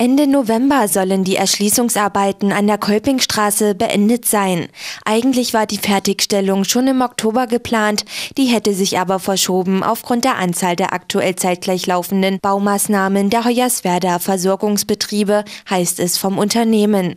Ende November sollen die Erschließungsarbeiten an der Kolpingstraße beendet sein. Eigentlich war die Fertigstellung schon im Oktober geplant, die hätte sich aber verschoben aufgrund der Anzahl der aktuell zeitgleich laufenden Baumaßnahmen der Hoyerswerda Versorgungsbetriebe, heißt es vom Unternehmen.